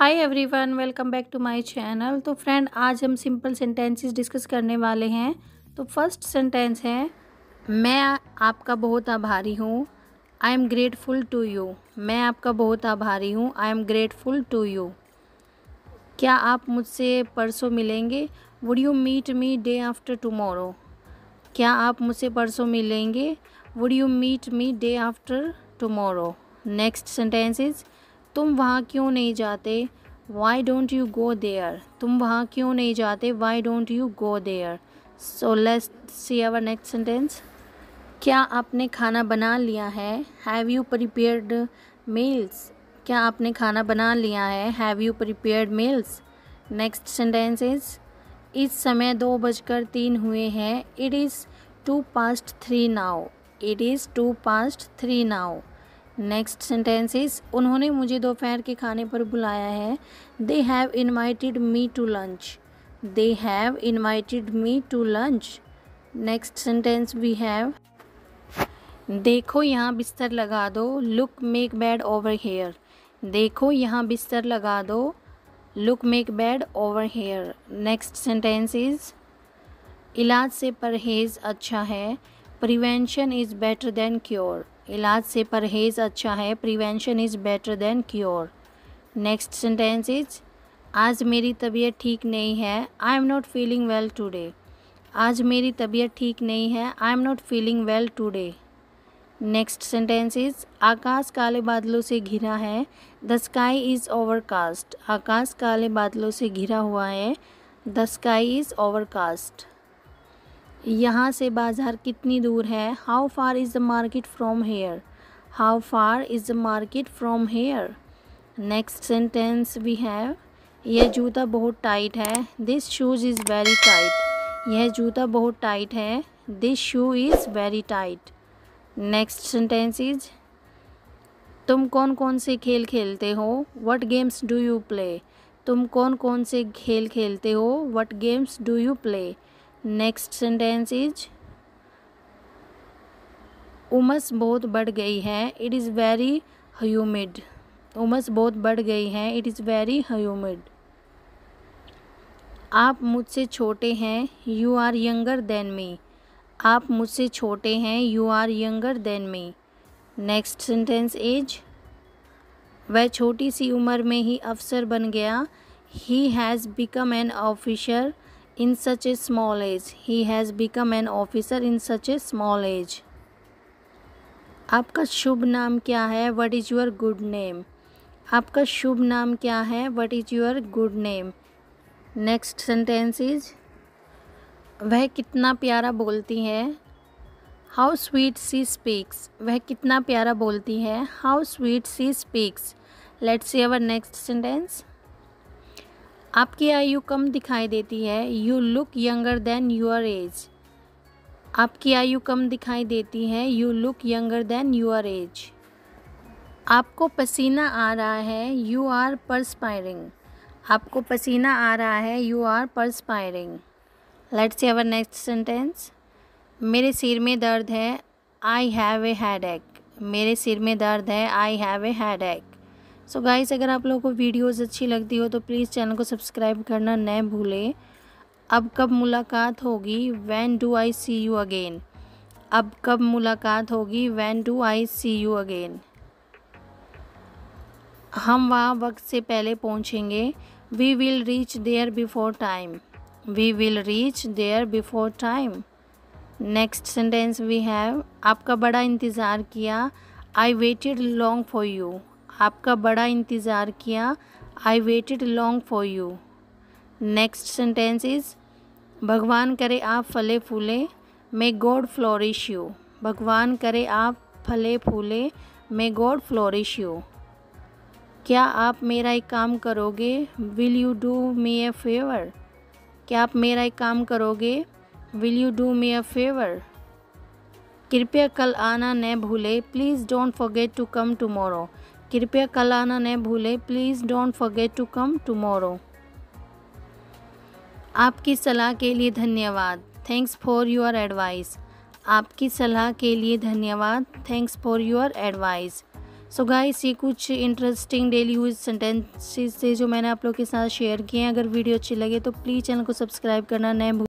hi everyone welcome back to my channel तो friend आज हम सिंपल सेंटेंसेस डिस्कस करने वाले हैं तो फर्स्ट सेंटेंस है मैं आपका बहुत आभारी हूँ I am grateful to you मैं आपका बहुत आभारी हूँ I am grateful to you क्या आप मुझसे परसों मिलेंगे would you meet me day after tomorrow क्या आप मुझसे परसों मिलेंगे would you meet me day after tomorrow next sentence is तुम वहाँ क्यों नहीं जाते why don't you go there तुम वहाँ क्यों नहीं जाते why don't you go there so let's see our next sentence क्या आपने खाना बना लिया है हैव यू प्रिपेयर्ड मील्स क्या आपने खाना बना लिया है have you prepared meals next sentence is इस समय दो बजकर तीन हुए हैं it is two past three now it is two past three now next sentence is उन्होंने मुझे दोपहर के खाने पर बुलाया है they have invited me to lunch they have invited me to lunch next sentence we have देखो यहाँ बिस्तर लगा दो look make bed over here देखो यहाँ बिस्तर लगा दो look make bed over here next sentence is इलाज से परहेज़ अच्छा है prevention is better than cure इलाज से परहेज अच्छा है prevention is better than cure next sentence is आज मेरी तबीयत ठीक नहीं है I am not feeling well today आज मेरी तबीयत ठीक नहीं है I am not feeling well today next sentence is आकाश काले बादलों से घिरा है द स्काई इज़ ओवरकास्ट आकाश काले बादलों से घिरा हुआ है द स्काई इज़ ओवरकास्ट यहाँ से बाज़ार कितनी दूर है how far is the market from here how far is the market from here next sentence we have यह जूता बहुत टाइट है this shoes is very tight यह जूता बहुत टाइट है this shoe is very tight next sentence is तुम कौन कौन से खेल खेलते हो what games do you play तुम कौन कौन से खेल खेलते हो what games do you play next sentence is उमस बहुत बढ़ गई है इट इज़ वेरी ह्यूमिड उमस बहुत बढ़ गई है इट इज़ वेरी ह्यूमिड आप मुझसे छोटे हैं you are younger than me आप मुझसे छोटे हैं you are younger than me next sentence is वह छोटी सी उम्र में ही अफसर बन गया he has become an officer in such a small age he has become an officer in such a small age आपका शुभ नाम क्या है what is your good name आपका शुभ नाम क्या है what is your good name next sentence is वह कितना प्यारा बोलती है हाउ स्वीट सी स्पीक्स वह कितना प्यारा बोलती है how sweet she speaks let's see our next sentence आपकी आयु कम दिखाई देती है you look younger than your age आपकी आयु कम दिखाई देती है you look younger than your age आपको पसीना आ रहा है यू आर परस्पायरिंग आपको पसीना आ रहा है you are perspiring let's our next sentence मेरे सिर में दर्द है आई हैव ए हेड मेरे सिर में दर्द है I have a head so so guys अगर आप लोगों को वीडियोस अच्छी लगती हो तो प्लीज़ चैनल को सब्सक्राइब करना न भूलें अब कब मुलाकात होगी when do I see you again अब कब मुलाकात होगी when do I see you again हम वहाँ वक्त से पहले पहुँचेंगे we will reach there before time we will reach there before time next sentence we have आपका बड़ा इंतज़ार किया I waited long for you आपका बड़ा इंतज़ार किया I waited long for you next sentence is भगवान करे आप फले फूले मे गॉड फ्लोरिश यू भगवान करे आप फले फूले मे गॉड फ्लोरिश यू क्या आप मेरा एक काम करोगे will you do me a favour क्या आप मेरा एक काम करोगे will you do me a favour कृपया कल आना न भूले please don't forget to come tomorrow कृपया कल आना न भूलें please don't forget to come tomorrow आपकी सलाह के लिए धन्यवाद थैंक्स फॉर योर एडवाइस आपकी सलाह के लिए धन्यवाद thanks for your advice so guys ये कुछ इंटरेस्टिंग डेली यूज सेंटेंसेस थे जो मैंने आप लोगों के साथ शेयर किए हैं अगर वीडियो अच्छी लगे तो प्लीज़ चैनल को सब्सक्राइब करना न